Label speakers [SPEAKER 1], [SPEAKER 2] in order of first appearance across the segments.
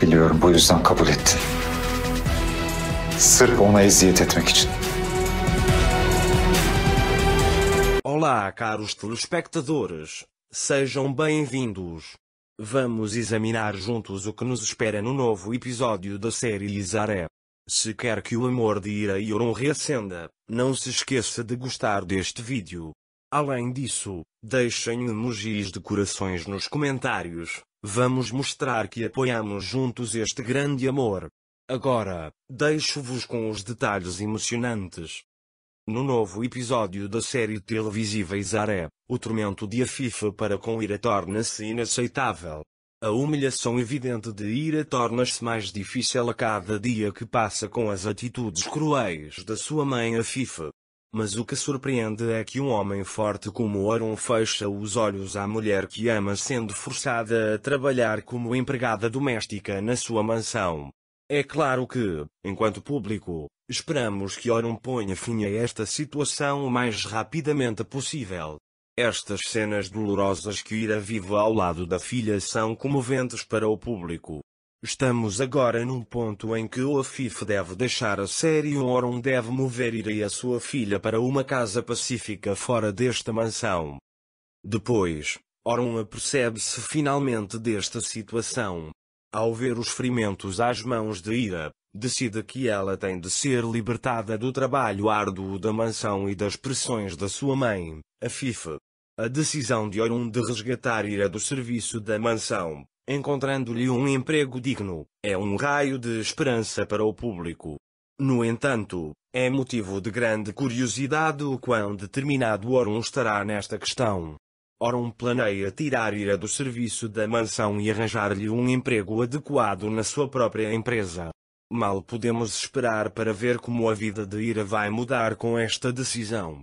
[SPEAKER 1] Biliyorum bu yüzden kabul ettin. Sırf ona eziyet etmek için. Olá, caros telespectadores. Sejam bem-vindos. Vamos examinar juntos o que nos espera no novo episódio da série Isaré. Se quer que o amor de Ira e Oron reacenda, não se esqueça de gostar deste vídeo. Além disso, deixem emojis de corações nos comentários. Vamos mostrar que apoiamos juntos este grande amor. Agora, deixo-vos com os detalhes emocionantes. No novo episódio da série televisiva Isaré, o tormento de Afifa para com Ira torna-se inaceitável. A humilhação evidente de Ira torna-se mais difícil a cada dia que passa com as atitudes cruéis da sua mãe Afifa. Mas o que surpreende é que um homem forte como Aaron fecha os olhos à mulher que ama sendo forçada a trabalhar como empregada doméstica na sua mansão. É claro que, enquanto público, esperamos que Aaron ponha fim a esta situação o mais rapidamente possível. Estas cenas dolorosas que irá vivo ao lado da filha são comoventes para o público, Estamos agora num ponto em que o AFIF deve deixar a série e o Orum deve mover Ira e a sua filha para uma casa pacífica fora desta mansão. Depois, Orum apercebe-se finalmente desta situação. Ao ver os ferimentos às mãos de Ira, decide que ela tem de ser libertada do trabalho árduo da mansão e das pressões da sua mãe, Afif. A decisão de Orun de resgatar Ira do serviço da mansão encontrando-lhe um emprego digno, é um raio de esperança para o público. No entanto, é motivo de grande curiosidade o quão determinado Orun estará nesta questão. Orun planeia tirar Ira do serviço da mansão e arranjar-lhe um emprego adequado na sua própria empresa. Mal podemos esperar para ver como a vida de Ira vai mudar com esta decisão.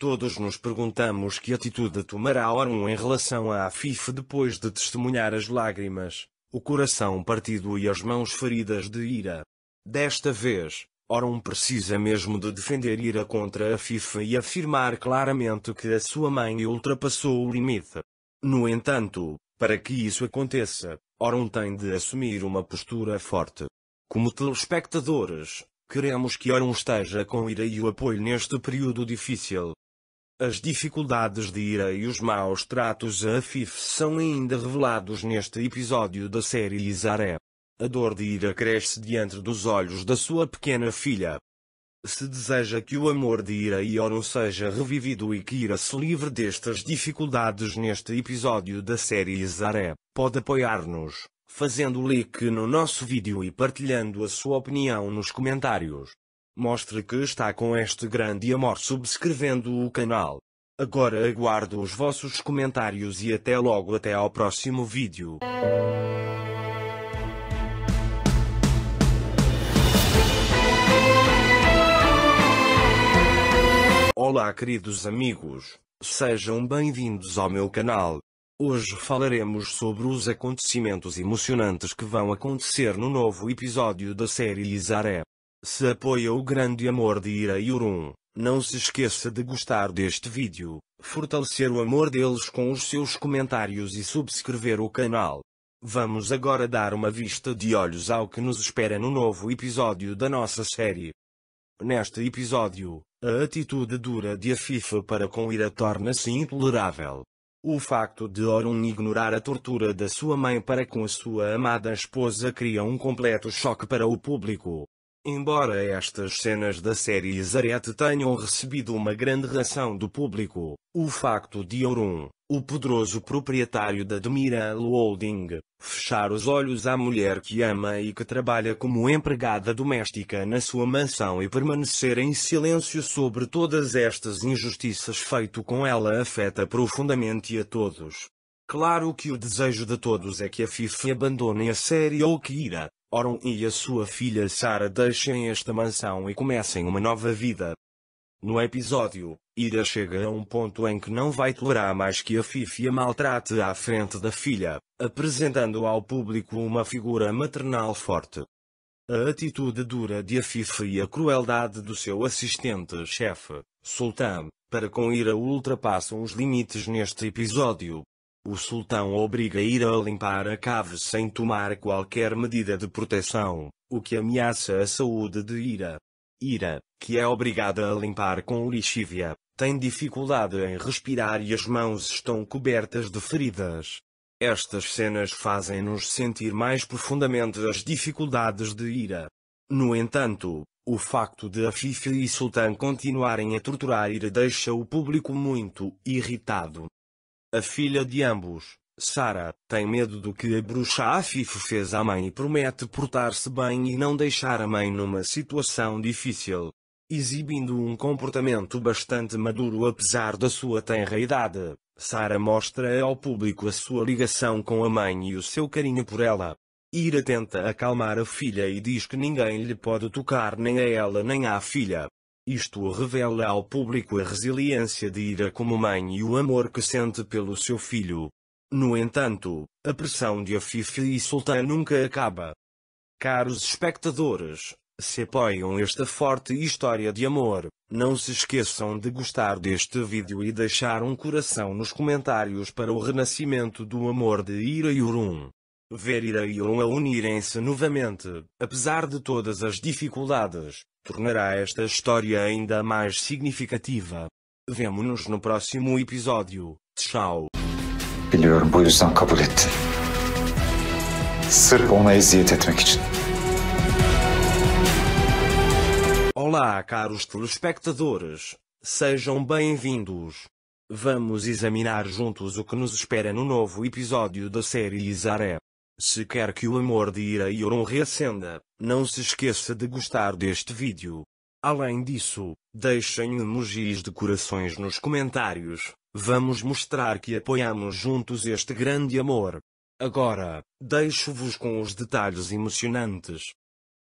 [SPEAKER 1] Todos nos perguntamos que atitude tomará Orum em relação à Fif depois de testemunhar as lágrimas, o coração partido e as mãos feridas de ira. Desta vez, Orum precisa mesmo de defender ira contra a FIFA e afirmar claramente que a sua mãe ultrapassou o limite. No entanto, para que isso aconteça, Orum tem de assumir uma postura forte. Como telespectadores, queremos que Orum esteja com ira e o apoio neste período difícil. As dificuldades de ira e os maus tratos a Afif são ainda revelados neste episódio da série Isaré. A dor de ira cresce diante dos olhos da sua pequena filha. Se deseja que o amor de ira e Oro seja revivido e que ira se livre destas dificuldades neste episódio da série Isaré, pode apoiar-nos, fazendo like no nosso vídeo e partilhando a sua opinião nos comentários. Mostre que está com este grande amor subscrevendo o canal. Agora aguardo os vossos comentários e até logo até ao próximo vídeo. Olá queridos amigos, sejam bem-vindos ao meu canal. Hoje falaremos sobre os acontecimentos emocionantes que vão acontecer no novo episódio da série Isaré. Se apoia o grande amor de Ira e Urum, não se esqueça de gostar deste vídeo, fortalecer o amor deles com os seus comentários e subscrever o canal. Vamos agora dar uma vista de olhos ao que nos espera no novo episódio da nossa série. Neste episódio, a atitude dura de Afifa FIFA para com Ira torna-se intolerável. O facto de Orun ignorar a tortura da sua mãe para com a sua amada esposa cria um completo choque para o público, Embora estas cenas da série Zarete tenham recebido uma grande reação do público, o facto de Aurum, o poderoso proprietário da Demiral Holding, fechar os olhos à mulher que ama e que trabalha como empregada doméstica na sua mansão e permanecer em silêncio sobre todas estas injustiças feito com ela afeta profundamente a todos. Claro que o desejo de todos é que a FIFA abandone a série ou que ira, Oron e a sua filha Sara deixem esta mansão e comecem uma nova vida. No episódio, Ira chega a um ponto em que não vai tolerar mais que a Fifi a maltrate à frente da filha, apresentando ao público uma figura maternal forte. A atitude dura de Afife e a crueldade do seu assistente-chefe, Sultan, para com ira ultrapassam os limites neste episódio, o sultão obriga a ir a limpar a cave sem tomar qualquer medida de proteção, o que ameaça a saúde de Ira. Ira, que é obrigada a limpar com lixívia, tem dificuldade em respirar e as mãos estão cobertas de feridas. Estas cenas fazem-nos sentir mais profundamente as dificuldades de Ira. No entanto, o facto de Afife e Sultan continuarem a torturar Ira deixa o público muito irritado. A filha de ambos, Sara, tem medo do que a bruxa Afif fez à mãe e promete portar-se bem e não deixar a mãe numa situação difícil. Exibindo um comportamento bastante maduro apesar da sua tenra idade, Sara mostra ao público a sua ligação com a mãe e o seu carinho por ela. Ira tenta acalmar a filha e diz que ninguém lhe pode tocar nem a ela nem à filha. Isto revela ao público a resiliência de Ira como mãe e o amor que sente pelo seu filho. No entanto, a pressão de Afife e Sultan nunca acaba. Caros espectadores, se apoiam esta forte história de amor, não se esqueçam de gostar deste vídeo e deixar um coração nos comentários para o renascimento do amor de Ira e Urum ver irão a unirem-se novamente, apesar de todas as dificuldades, tornará esta história ainda mais significativa. Vemo-nos no próximo episódio. Tchau. Biliyorum bu yüzden kabul ettin. Sırf ona eziyet etmek için. Olá, caros telespectadores. Sejam bem-vindos. Vamos examinar juntos o que nos espera no novo episódio da série Isaré. Se quer que o amor de Ira e Oron reacenda, não se esqueça de gostar deste vídeo. Além disso, deixem emojis de corações nos comentários, vamos mostrar que apoiamos juntos este grande amor. Agora, deixo-vos com os detalhes emocionantes.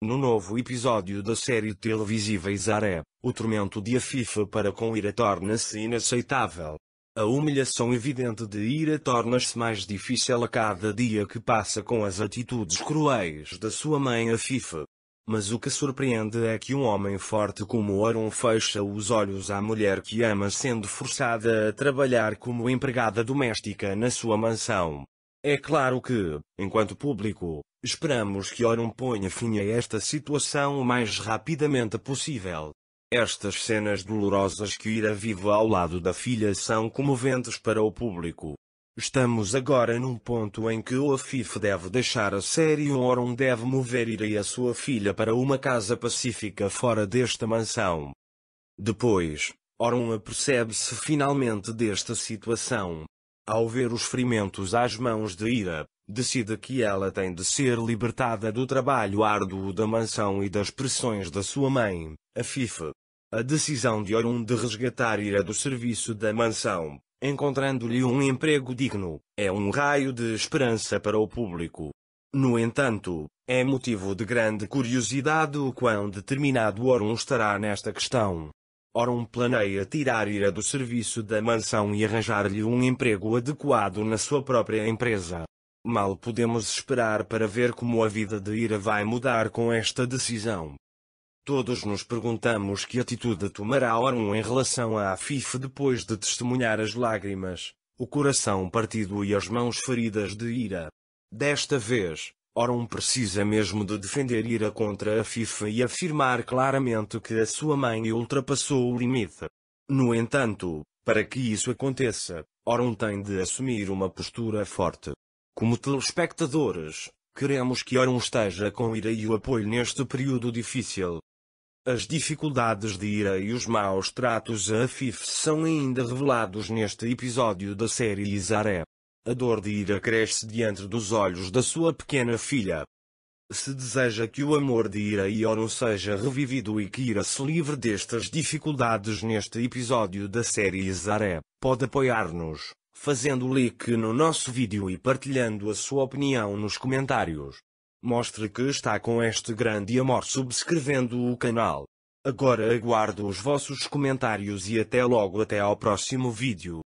[SPEAKER 1] No novo episódio da série televisiva Isaré, o tormento de Afifa para com Ira torna-se inaceitável. A humilhação evidente de Ira torna-se mais difícil a cada dia que passa com as atitudes cruéis da sua mãe a FIFA. Mas o que surpreende é que um homem forte como Oron fecha os olhos à mulher que ama sendo forçada a trabalhar como empregada doméstica na sua mansão. É claro que, enquanto público, esperamos que Aaron ponha fim a esta situação o mais rapidamente possível. Estas cenas dolorosas que Ira vive ao lado da filha são comoventes para o público. Estamos agora num ponto em que o AFIF deve deixar a série e Orun deve mover Ira e a sua filha para uma casa pacífica fora desta mansão. Depois, Orun apercebe-se finalmente desta situação. Ao ver os ferimentos às mãos de Ira, decide que ela tem de ser libertada do trabalho árduo da mansão e das pressões da sua mãe, Afif. A decisão de Orun de resgatar Ira do serviço da mansão, encontrando-lhe um emprego digno, é um raio de esperança para o público. No entanto, é motivo de grande curiosidade o quão determinado Orun estará nesta questão. Orun planeia tirar Ira do serviço da mansão e arranjar-lhe um emprego adequado na sua própria empresa. Mal podemos esperar para ver como a vida de Ira vai mudar com esta decisão. Todos nos perguntamos que atitude tomará Orun em relação à FIFA depois de testemunhar as lágrimas, o coração partido e as mãos feridas de ira. Desta vez, Orun precisa mesmo de defender ira contra a FIFA e afirmar claramente que a sua mãe ultrapassou o limite. No entanto, para que isso aconteça, Orun tem de assumir uma postura forte. Como telespectadores, Queremos que Orun esteja com ira e o apoio neste período difícil, as dificuldades de ira e os maus tratos a Afif são ainda revelados neste episódio da série Isaré. A dor de ira cresce diante dos olhos da sua pequena filha. Se deseja que o amor de Ira e Oro seja revivido e que Ira se livre destas dificuldades neste episódio da série Isaré, pode apoiar-nos, fazendo like no nosso vídeo e partilhando a sua opinião nos comentários. Mostre que está com este grande amor subscrevendo o canal. Agora aguardo os vossos comentários e até logo até ao próximo vídeo.